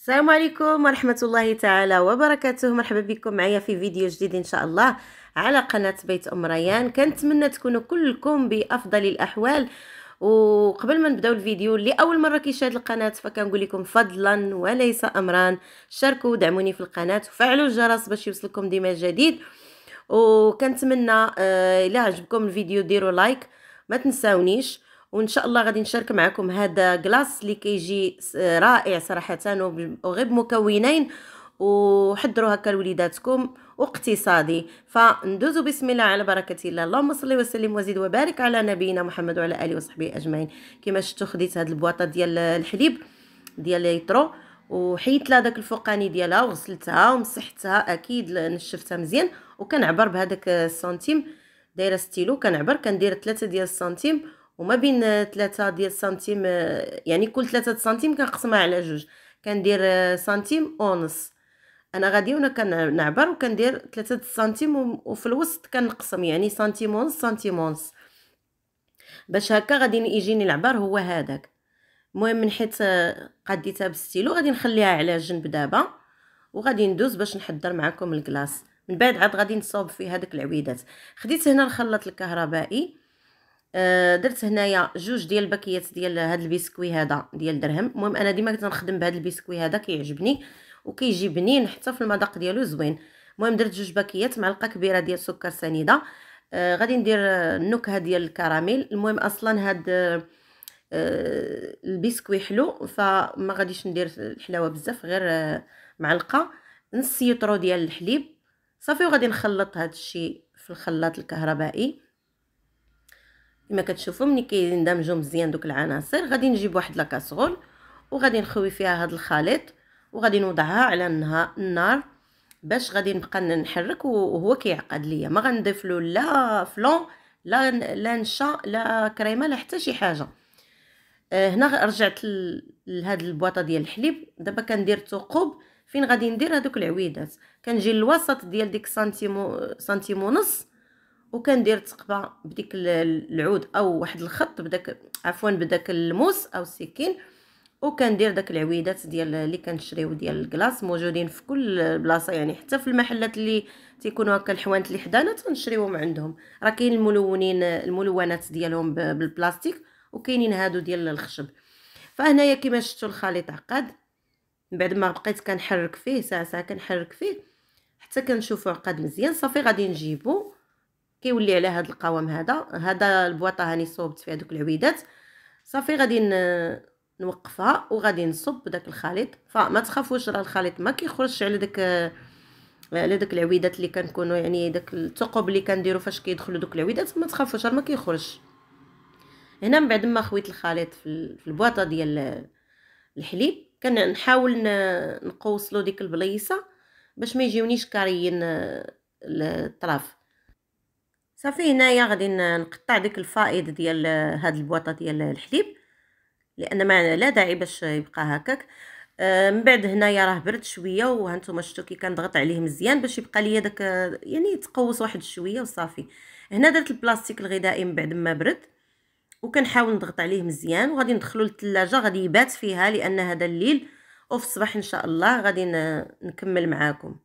السلام عليكم ورحمة الله تعالى وبركاته مرحبا بكم معايا في فيديو جديد إن شاء الله على قناة بيت أم ريان كنتمنى تكونوا كلكم بأفضل الأحوال وقبل ما نبداو الفيديو اللي اول مره كيشاهد القناه فكنقول لكم فضلا وليس امرا شاركوا ودعموني في القناه وفعلوا الجرس باش يوصلكم ديما جديد وكنتمنى آه، الا عجبكم الفيديو ديروا لايك ما تنساونيش وان شاء الله غادي نشارك معكم هذا كلاص اللي كيجي رائع صراحه وغير بمكونين وحضروا هكا لوليداتكم واقتصادي فندوزو بسم الله على بركه الله اللهم صل وسلم وزيد وبارك على نبينا محمد وعلى اله وصحبه اجمعين كما شفتوا خديت هاد البواطه ديال الحليب ديال ليترو وحيت لها داك الفوقاني ديالها وغسلتها ومسحتها اكيد نشفتها مزيان وكنعبر بهذاك السنتيم دايره ستيلو كنعبر كندير 3 ديال السنتيم وما بين ثلاثة ديال سنتيم يعني كل ثلاثة سنتيم كنقسمها على جوج كندير سنتيم ونص انا غادي وانا كنعبر وكندير ثلاثة سنتيم وفي الوسط كنقسم يعني سنتيم ونص سنتيم ونص باش هكا غادي يجيني العبار هو هذاك المهم من حيت قديتها بالستيلو غادي نخليها على جنب دابا وغادي ندوز باش نحضر معكم الكلاص من بعد عاد غادي نصوب في هذاك العويدات خديت هنا الخلاط الكهربائي آه، درت هنايا جوج ديال الباكيات ديال هذا البسكوي هذا ديال درهم المهم انا ديما كنخدم بهذا البسكوي هذا كيعجبني وكيجي بنين حتى في المذاق ديالو زوين المهم درت جوج باكيات معلقه كبيره ديال سكر سنيده آه، غادي ندير النكهه ديال الكراميل المهم اصلا هاد آه، البسكوي حلو فما غاديش ندير الحلاوه بزاف غير معلقه نص يطرو ديال الحليب صافي وغادي نخلط هاد الشيء في الخلاط الكهربائي كما كتشوفوا ملي كيندمجوا مزيان دوك العناصر غادي نجيب واحد لاكاسرول وغادي نخوي فيها هذا الخليط وغادي نوضعها على النار باش غادي نبقى نحرك وهو كيعقد ليا ما غنضيف له لا فلون لا لا نشا لا كريمه لا حتى شي حاجه آه، هنا رجعت لهاد البواطه ديال الحليب دابا كندير ثقوب فين غادي ندير هذوك العويدات كنجي للوسط ديال ديك سنتيمو سنتيمو ونص وكندير تقبه بديك العود او واحد الخط بداك عفوا بداك الموس او السكين وكندير داك العويدات ديال اللي كنشريو ديال الكلاص موجودين في كل بلاصه يعني حتى في المحلات اللي تيكونوا هكا الحوانت اللي حدانا تنشريوهم عندهم راه كاين الملونين الملونات ديالهم بالبلاستيك وكاينين هادو ديال الخشب فهنايا كما شفتوا الخليط عقد من بعد ما بقيت كنحرك فيه ساعه ساعه كنحرك فيه حتى كنشوفو عقد مزيان صافي غادي نجيبو كيولي على هذا القوام هذا هذا البواطه هاني صوبت فيها دوك العويدات صافي غادي نوقفها وغادي نصب داك الخليط فما تخافوش راه الخليط ما كيخرجش على داك على داك العويدات اللي كنكونوا يعني داك الثقوب اللي كنديروا فاش كيدخلوا دوك العويدات ما تخافوش راه ما كيخرجش هنا من بعد ما خويت الخليط في البواطه ديال الحليب كنحاول نقوصلو ديك البليصه باش ما يجيونيش كاريين الطراف صافي هنايا غادي نقطع ديك الفائض ديال هاد البواطه ديال الحليب لان ما لا داعي باش يبقى هكاك آه، من بعد هنايا راه برد شويه وهانتوما شفتو كي كنضغط عليه مزيان باش يبقى ليا داك يعني يتقوس واحد شويه وصافي هنا درت البلاستيك الغذائي من بعد ما برد وكنحاول نضغط عليه مزيان وغادي ندخلو للثلاجه غادي يبات فيها لان هذا الليل وفي الصباح ان شاء الله غادي نكمل معاكم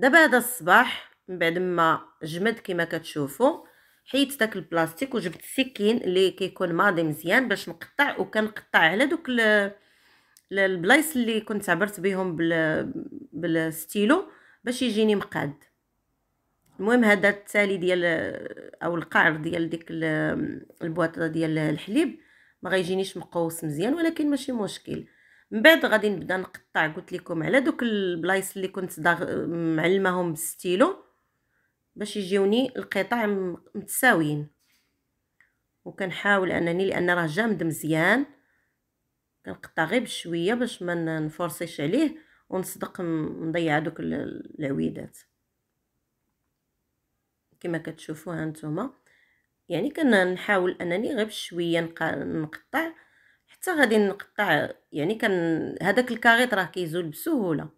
دابا هذا الصباح من بعد ما جمد كما كتشوفوا حيت داك البلاستيك وجبت السكين اللي كيكون ماضي مزيان باش نقطع وكنقطع على دوك البلايص اللي كنت عبرت بهم بالستيلو باش يجيني مقاد المهم هذا التالي ديال او القعر ديال ديك البواطه ديال الحليب ما غيجينيش مقوس مزيان ولكن ماشي مشكل من بعد غادي نبدا نقطع قلت لكم على دوك البلايص اللي كنت داغ... معلماهم بالستيلو باش يجيوني القطع متساويين وكنحاول انني لان راه جامد مزيان كنقطع غير بشويه باش ما نفورسيش عليه ونصدق نضيع دوك العويدات كما كتشوفوا ها نتوما يعني كنحاول انني غير بشويه نقطع حتى غادي نقطع يعني كان هذاك الكاريط راه كيزول بسهوله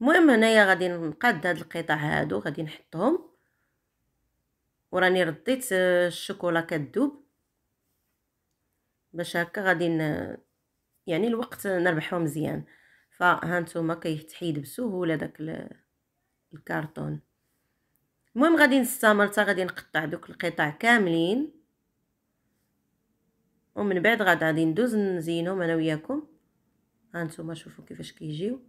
المهم هنايا غادي نقاد هاد القطع هادو غادي نحطهم وراني رديت آه، الشوكولا كدوب باش هكا غادي يعني الوقت نربحو مزيان فها نتوما كيتحيد بسهوله داك الكارطون المهم غادي نستمر حتى غادي نقطع دوك القطع كاملين ومن بعد غادي ندوز نزينهم انا وياكم هانتوما شوفوا كيفاش كيجيو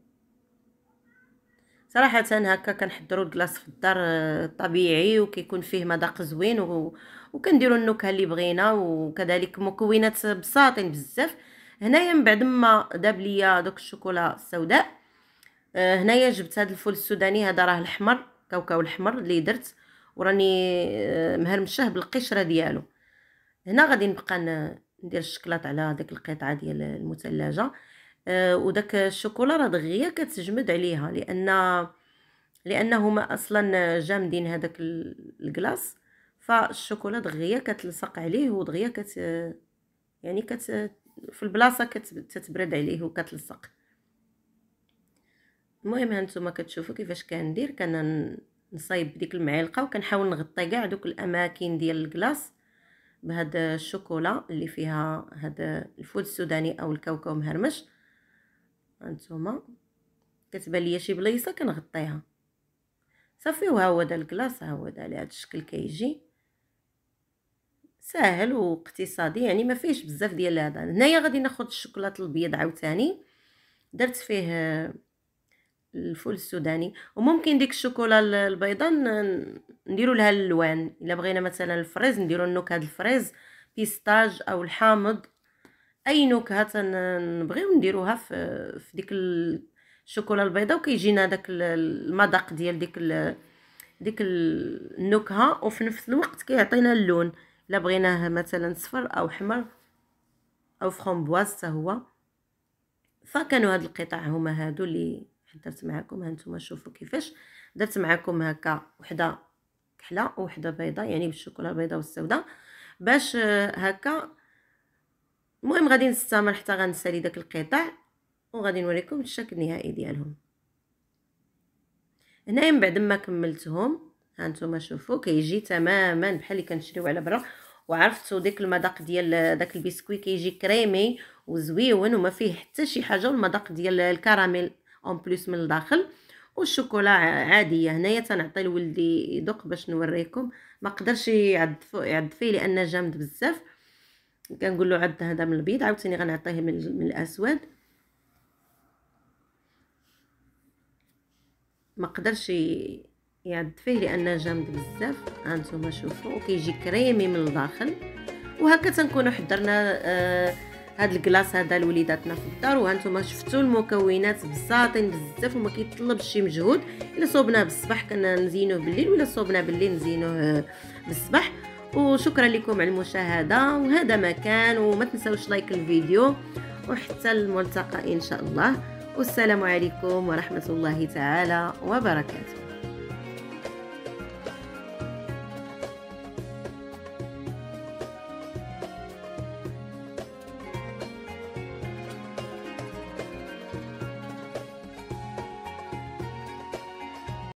صراحه هكا كنحضروا الكلاص في الدار آه، طبيعي وكيكون فيه مذاق زوين و... وكنديروا النكهه اللي بغينا وكذلك مكونات بساطين بزاف هنايا من بعد ما داب ليا دوك الشوكولا السوداء آه، هنايا جبت هذا الفول السوداني هذا راه الاحمر كاوكاو الاحمر اللي درت وراني آه، مهرمشه بالقشره ديالو هنا غادي نبقى ندير الشكلاط على داك القطعه ديال المثلجه أه وداك الشوكولا راه دغيا كتجمد عليها لان لانهما اصلا جامدين هذاك الكلاص فالشوكولا دغيا كتلصق عليه ودغيا كت يعني كت في البلاصه كتبرد عليه وكتلصق المهم هانتوما كتشوفوا كيفاش كندير كنصايب ديك المعلقه وكنحاول نغطي كاع دوك الاماكن ديال الكلاص بهاد الشوكولا اللي فيها هاد الفول السوداني او الكاوكاو مهرمش هانتوما كتبان ليا شي بلايصه كنغطيها صافي وها هو دا الكلاص ها هو دا على هاد الشكل كيجي ساهل واقتصادي يعني ما فيهش بزاف ديال هذا هنايا غادي ناخذ الشوكولاط الابيض عاوتاني درت فيه الفول السوداني وممكن ديك الشوكولا البيضاء نديروا لها اللوان الا بغينا مثلا الفريز نديروا النكهه الفريز بيستاج او الحامض اي نكهه نبغيو نديروها في في ديك الشوكولا البيضاء وكيجينا داك المذاق ديال ديك ديك النكهه وفي نفس الوقت كيعطينا اللون الا بغيناه مثلا صفر او حمر او فخومبواز حتى هو فكانوا هاد القطع هما هادو اللي درت معكم هانتوما شوفوا كيفاش درت معكم هكا وحده كحله وحده بيضه يعني بالشوكولا البيضه والسوداء باش آه، هكا المهم غادي نستمر حتى غنسالي داك القطع وغادي نوريكم الشكل النهائي ديالهم هنايا من بعد ما كملتهم هانتوما شوفوا كيجي تماما بحال اللي كنشريو على برا وعرفتوا ديك المذاق ديال آه، داك البسكوي كيجي كريمي وزويون وما فيه حتى شي حاجه والمذاق ديال الكراميل اون بلوس من الداخل والشوكولا عاديه هنايا تنعطي لولدي يدق باش نوريكم ما قدرش يعض يعض فيه لان جامد بزاف كنقول له عض هذا من البيض عاوتاني غنعطيه من, من الاسود ما قدرش يعض فيه لان جامد بزاف هانتوما شوفوا وكيجي كريمي من الداخل وهكا تنكونوا حضرنا آه هاد الكلاص هذا لوليداتنا في الدار وهانتوما شفتوا المكونات بساطين بزاف وما كيطلبش شي مجهود الا صوبناه بالصباح كنزينوه بالليل ولا صوبناه بالليل نزينوه آه، بالصباح وشكرا لكم على المشاهده وهذا ما كان وما تنساوش لايك الفيديو وحتى الملتقى ان شاء الله والسلام عليكم ورحمه الله تعالى وبركاته